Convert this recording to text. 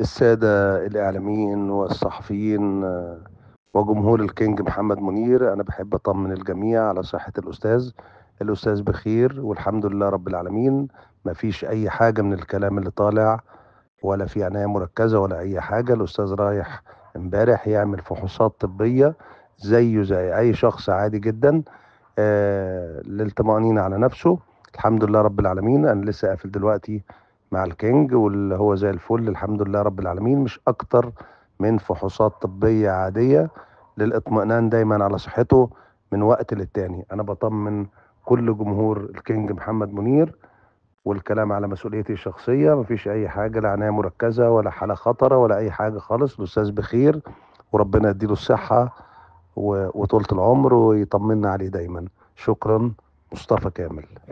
السادة الإعلاميين والصحفيين آه، وجمهور الكينج محمد منير أنا بحب أطمن الجميع على صحة الأستاذ الأستاذ بخير والحمد لله رب العالمين مفيش أي حاجة من الكلام اللي طالع ولا في عناية مركزة ولا أي حاجة الأستاذ رايح امبارح يعمل فحوصات طبية زيه زي أي شخص عادي جدا آه، للطمأنينة على نفسه الحمد لله رب العالمين أنا لسه قافل دلوقتي مع الكينج واللي هو زي الفل الحمد لله رب العالمين مش اكتر من فحوصات طبية عادية للاطمئنان دايما على صحته من وقت للتاني انا بطمن كل جمهور الكينج محمد منير والكلام على مسؤوليتي الشخصية مفيش اي حاجة لا عناية مركزة ولا حالة خطرة ولا اي حاجة خالص الاستاذ بخير وربنا يديله الصحة وطولة العمر ويطمنا عليه دايما شكرا مصطفى كامل